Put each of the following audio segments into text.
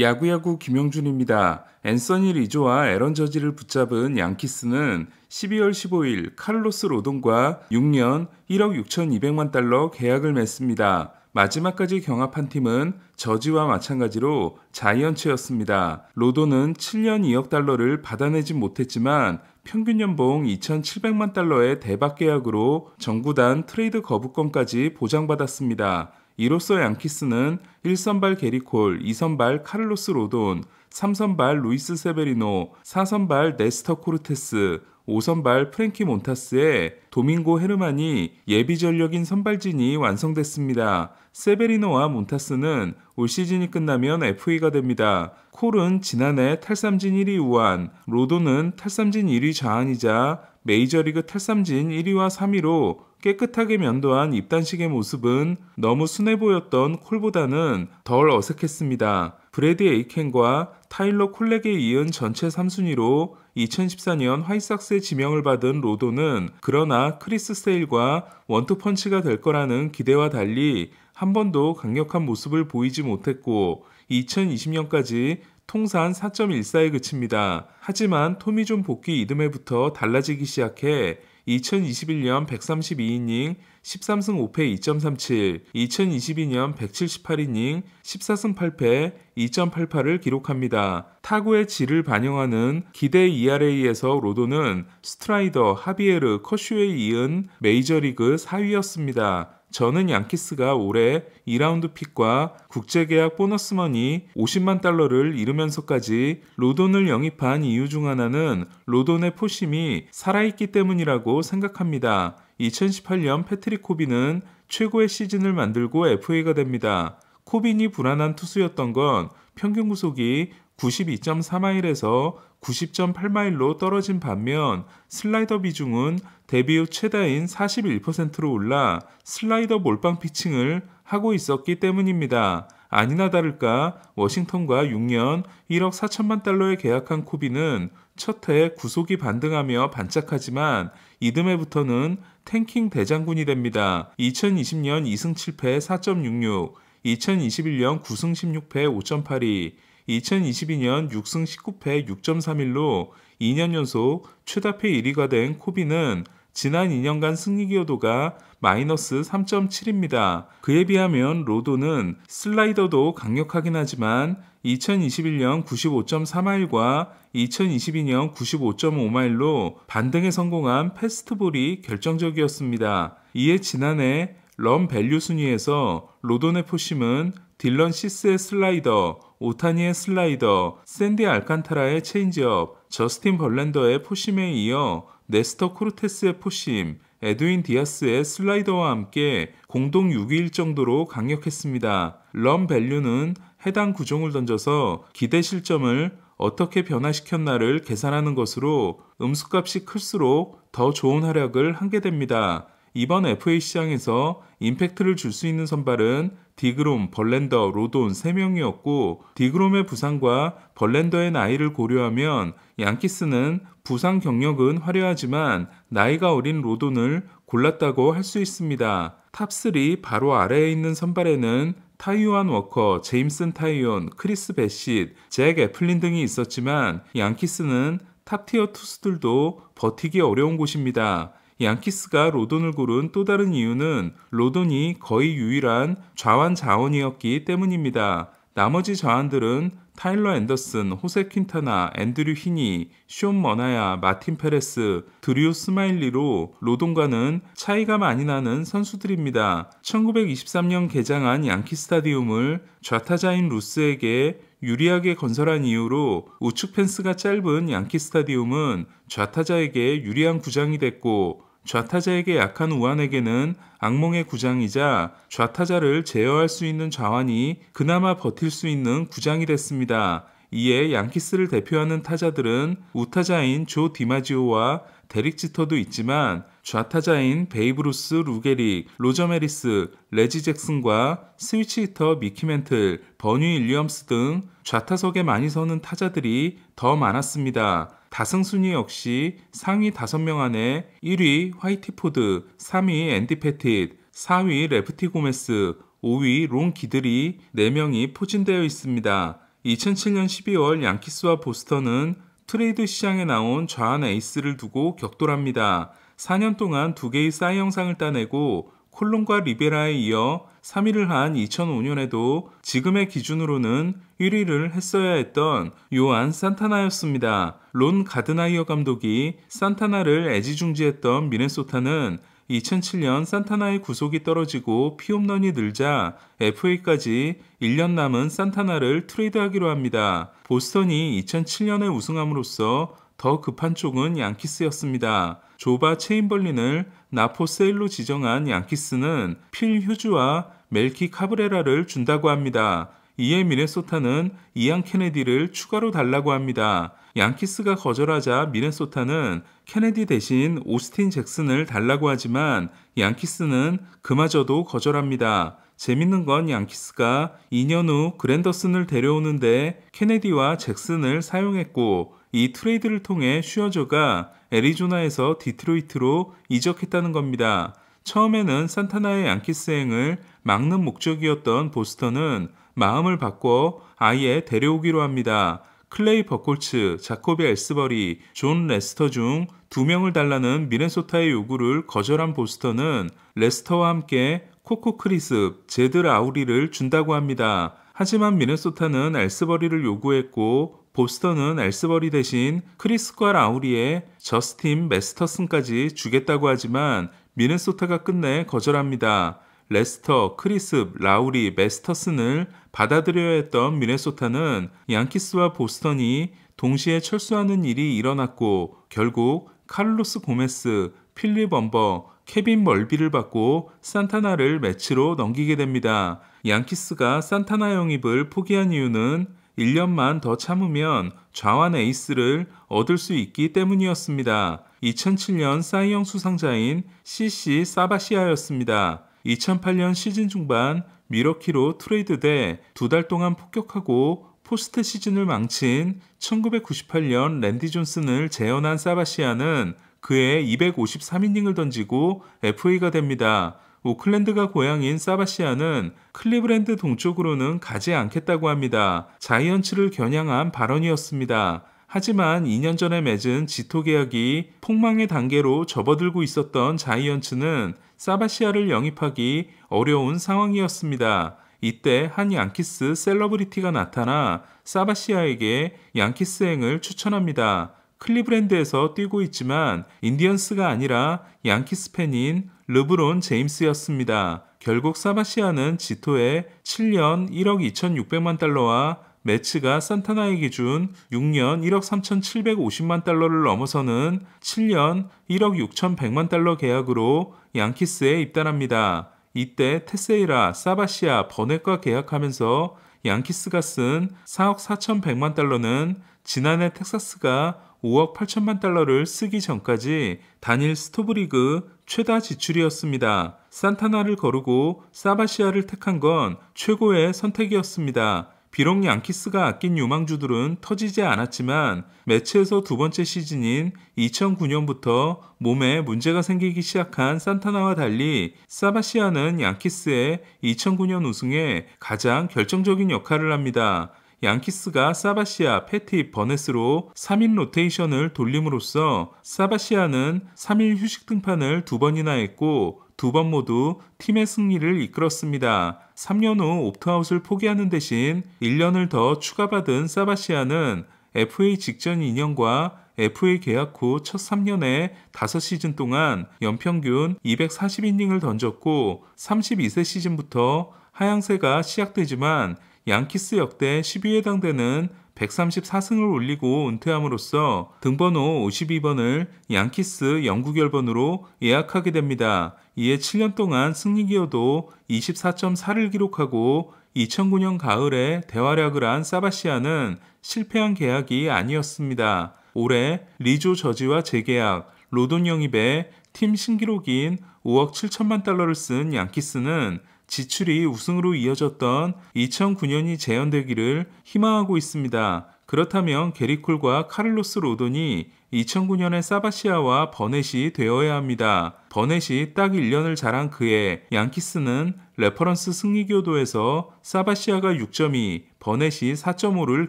야구야구 김영준입니다. 앤서니 리조와 에런 저지를 붙잡은 양키스는 12월 15일 칼로스 로돈과 6년 1억 6,200만 달러 계약을 맺습니다. 마지막까지 경합한 팀은 저지와 마찬가지로 자이언츠였습니다. 로돈은 7년 2억 달러를 받아내지 못했지만 평균 연봉 2,700만 달러의 대박 계약으로 정구단 트레이드 거부권까지 보장받았습니다. 이로써 양키스는 1선발 게리콜, 2선발 카를로스 로돈, 3선발 루이스 세베리노, 4선발 네스터 코르테스, 5선발 프랭키 몬타스의 도밍고 헤르만이 예비 전력인 선발진이 완성됐습니다. 세베리노와 몬타스는 올 시즌이 끝나면 FA가 됩니다. 콜은 지난해 탈삼진 1위 우한, 로도는 탈삼진 1위 좌한이자 메이저리그 탈삼진 1위와 3위로 깨끗하게 면도한 입단식의 모습은 너무 순해 보였던 콜보다는 덜 어색했습니다. 브래드 에이켄과 타일러 콜렉에 이은 전체 3순위로 2014년 화이삭스의 지명을 받은 로도는 그러나 크리스 세일과 원투펀치가 될 거라는 기대와 달리 한 번도 강력한 모습을 보이지 못했고 2020년까지 통산 4.14에 그칩니다. 하지만 토미존 복귀 이듬해부터 달라지기 시작해 2021년 132이닝 13승 5패 2.37, 2022년 178이닝 14승 8패 2.88을 기록합니다. 타구의 질을 반영하는 기대 ERA에서 로도는 스트라이더, 하비에르, 커슈에 이은 메이저리그 4위였습니다. 저는 양키스가 올해 2라운드 픽과 국제계약 보너스머니 50만 달러를 잃으면서까지 로돈을 영입한 이유 중 하나는 로돈의 포심이 살아있기 때문이라고 생각합니다. 2018년 패트릭 코비는 최고의 시즌을 만들고 FA가 됩니다. 코빈이 불안한 투수였던 건 평균 구속이 92.4마일에서 90.8마일로 떨어진 반면 슬라이더 비중은 데뷔 후 최다인 41%로 올라 슬라이더 몰빵 피칭을 하고 있었기 때문입니다. 아니나 다를까 워싱턴과 6년 1억 4천만 달러에 계약한 코비는 첫해 구속이 반등하며 반짝하지만 이듬해부터는 탱킹 대장군이 됩니다. 2020년 2승 7패 4.66, 2021년 9승 16패 5.82, 2022년 6승 19패 6.31로 2년 연속 최다패 1위가 된 코비는 지난 2년간 승리 기여도가 마이너스 3.7입니다. 그에 비하면 로도는 슬라이더도 강력하긴 하지만 2021년 95.3마일과 2022년 95.5마일로 반등에 성공한 패스트볼이 결정적이었습니다. 이에 지난해 런 밸류 순위에서 로도네 포심은 딜런 시스의 슬라이더, 오타니의 슬라이더, 샌디 알칸타라의 체인지업, 저스틴 벌렌더의 포심에 이어 네스터 쿠르테스의 포심, 에드윈 디아스의 슬라이더와 함께 공동 6위일 정도로 강력했습니다. 럼 밸류는 해당 구종을 던져서 기대 실점을 어떻게 변화시켰나를 계산하는 것으로 음수값이 클수록 더 좋은 활약을 한 게 됩니다. 이번 FA 시장에서 임팩트를 줄 수 있는 선발은 디그롬, 벌렌더, 로돈 3명이었고 디그롬의 부상과 벌렌더의 나이를 고려하면 양키스는 부상 경력은 화려하지만 나이가 어린 로돈을 골랐다고 할 수 있습니다. 탑3 바로 아래에 있는 선발에는 타이완 워커, 제임슨 타이온, 크리스 베싯, 잭 애플린 등이 있었지만 양키스는 탑티어 투수들도 버티기 어려운 곳입니다. 양키스가 로돈을 고른 또 다른 이유는 로돈이 거의 유일한 좌완 자원이었기 때문입니다. 나머지 좌완들은 타일러 앤더슨, 호세 퀸타나, 앤드류 히니, 쇼온 머나야, 마틴 페레스, 드류 스마일리로 로동과는 차이가 많이 나는 선수들입니다. 1923년 개장한 양키 스타디움을 좌타자인 루스에게 유리하게 건설한 이유로 우측 펜스가 짧은 양키 스타디움은 좌타자에게 유리한 구장이 됐고 좌타자에게 약한 우한에게는 악몽의 구장이자 좌타자를 제어할 수 있는 좌완이 그나마 버틸 수 있는 구장이 됐습니다. 이에 양키스를 대표하는 타자들은 우타자인 조 디마지오와 데릭 지터도 있지만 좌타자인 베이브루스 루게릭, 로저 메리스, 레지 잭슨과 스위치 히터 미키 멘틀, 버니 윌리엄스 등 좌타석에 많이 서는 타자들이 더 많았습니다. 다승순위 역시 상위 5명 안에 1위 화이티포드, 3위 앤디 패핏, 4위 레프티 고메스, 5위 롱 기들이 4명이 포진되어 있습니다. 2007년 12월 양키스와 보스턴은 트레이드 시장에 나온 좌한 에이스를 두고 격돌합니다. 4년 동안 두 개의 싸이 영상을 따내고 콜롬과 리베라에 이어 3위를 한 2005년에도 지금의 기준으로는 1위를 했어야 했던 요한 산타나였습니다. 론 가드나이어 감독이 산타나를 애지중지했던 미네소타는 2007년 산타나의 구속이 떨어지고 피홈런이 늘자 FA까지 1년 남은 산타나를 트레이드하기로 합니다. 보스턴이 2007년에 우승함으로써 더 급한 쪽은 양키스였습니다. 조바 체인벌린을 나포 세일로 지정한 양키스는 필 휴즈와 멜키 카브레라를 준다고 합니다. 이에 미네소타는 이안 케네디를 추가로 달라고 합니다. 양키스가 거절하자 미네소타는 케네디 대신 오스틴 잭슨을 달라고 하지만 양키스는 그마저도 거절합니다. 재밌는 건 양키스가 2년 후 그랜더슨을 데려오는데 케네디와 잭슨을 사용했고 이 트레이드를 통해 슈어저가 애리조나에서 디트로이트로 이적했다는 겁니다. 처음에는 산타나의 양키스 행을 막는 목적이었던 보스턴은 마음을 바꿔 아예 데려오기로 합니다. 클레이 버콜츠, 자코비 엘스버리, 존 레스터 중 두 명을 달라는 미네소타의 요구를 거절한 보스턴은 레스터와 함께 코코 크리습, 제드 아우리를 준다고 합니다. 하지만 미네소타는 엘스버리를 요구했고 보스턴은 엘스버리 대신 크리스과 라우리에 저스틴 메스터슨까지 주겠다고 하지만 미네소타가 끝내 거절합니다. 레스터, 크리스, 라우리, 메스터슨을 받아들여야 했던 미네소타는 양키스와 보스턴이 동시에 철수하는 일이 일어났고 결국 칼로스 고메스, 필립 엄버, 케빈 멀비를 받고 산타나를 매치로 넘기게 됩니다. 양키스가 산타나 영입을 포기한 이유는 1년만 더 참으면 좌완 에이스를 얻을 수 있기 때문이었습니다. 2007년 사이영 수상자인 CC 사바시아였습니다. 2008년 시즌 중반 미러키로 트레이드돼 두 달 동안 폭격하고 포스트 시즌을 망친 1998년 랜디 존슨을 재현한 사바시아는 그해 253이닝을 던지고 FA가 됩니다. 오클랜드가 고향인 사바시아는 클리브랜드 동쪽으로는 가지 않겠다고 합니다. 자이언츠를 겨냥한 발언이었습니다. 하지만 2년 전에 맺은 지토 계약이 폭망의 단계로 접어들고 있었던 자이언츠는 사바시아를 영입하기 어려운 상황이었습니다. 이때 한 양키스 셀러브리티가 나타나 사바시아에게 양키스행을 추천합니다. 클리브랜드에서 뛰고 있지만 인디언스가 아니라 양키스 팬인 르브론 제임스였습니다. 결국 사바시아는 지토에 7년 1억 2,600만 달러와 매츠가 산타나의 기준 6년 1억 3,750만 달러를 넘어서는 7년 1억 6,100만 달러 계약으로 양키스에 입단합니다. 이때 테세이라, 사바시아, 버넷과 계약하면서 양키스가 쓴 4억 4,100만 달러는 지난해 텍사스가 5억 8천만 달러를 쓰기 전까지 단일 스토브리그 최다 지출이었습니다. 산타나를 거르고 사바시아를 택한 건 최고의 선택이었습니다. 비록 양키스가 아낀 유망주들은 터지지 않았지만 매치에서 두 번째 시즌인 2009년부터 몸에 문제가 생기기 시작한 산타나와 달리 사바시아는 양키스의 2009년 우승에 가장 결정적인 역할을 합니다. 양키스가 사바시아, 패티, 버넷으로 3인 로테이션을 돌림으로써 사바시아는 3일 휴식 등판을 두 번이나 했고 두 번 모두 팀의 승리를 이끌었습니다. 3년 후 옵트아웃을 포기하는 대신 1년을 더 추가받은 사바시아는 FA 직전 2년과 FA 계약 후 첫 3년에 5시즌 동안 연평균 240이닝을 던졌고 32세 시즌부터 하향세가 시작되지만 양키스 역대 10위에 해당되는 134승을 올리고 은퇴함으로써 등번호 52번을 양키스 영구결번으로 예약하게 됩니다. 이에 7년 동안 승리기여도 24.4를 기록하고 2009년 가을에 대활약을 한 사바시아는 실패한 계약이 아니었습니다. 올해 리조 저지와 재계약, 로돈 영입에 팀 신기록인 5억 7천만 달러를 쓴 양키스는 지출이 우승으로 이어졌던 2009년이 재현되기를 희망하고 있습니다. 그렇다면 게리콜과 카를로스 로돈이 2009년에 사바시아와 버넷이 되어야 합니다. 버넷이 딱 1년을 자란 그해 양키스는 레퍼런스 승리교도에서 사바시아가 6.2, 버넷이 4.5를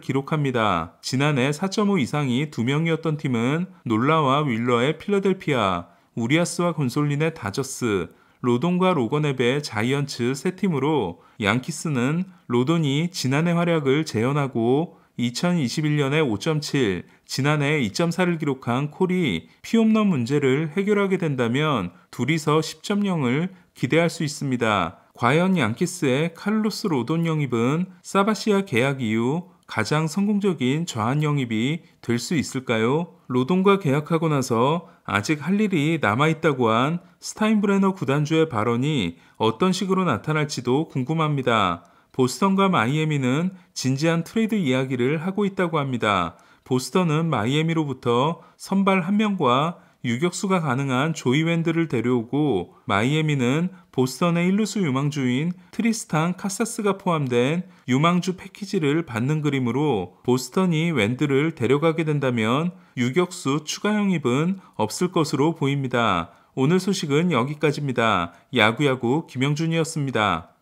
기록합니다. 지난해 4.5 이상이 2명이었던 팀은 놀라와 윌러의 필라델피아, 우리아스와 곤솔린의 다저스, 로돈과 로건에 배 자이언츠 세 팀으로 양키스는 로돈이 지난해 활약을 재현하고 2021년에 5.7, 지난해 2.4를 기록한 콜이 피홈런 문제를 해결하게 된다면 둘이서 10.0을 기대할 수 있습니다. 과연 양키스의 칼로스 로돈 영입은 사바시아 계약 이후 가장 성공적인 좌한 영입이 될 수 있을까요? 로동과 계약하고 나서 아직 할 일이 남아있다고 한 스타인브레너 구단주의 발언이 어떤 식으로 나타날지도 궁금합니다. 보스턴과 마이애미는 진지한 트레이드 이야기를 하고 있다고 합니다. 보스턴은 마이애미로부터 선발 한명과 유격수가 가능한 조이 웬드를 데려오고 마이애미는 보스턴의 일루수 유망주인 트리스탄 카사스가 포함된 유망주 패키지를 받는 그림으로 보스턴이 웬드를 데려가게 된다면 유격수 추가 영입은 없을 것으로 보입니다. 오늘 소식은 여기까지입니다. 야구야구 김영준이었습니다.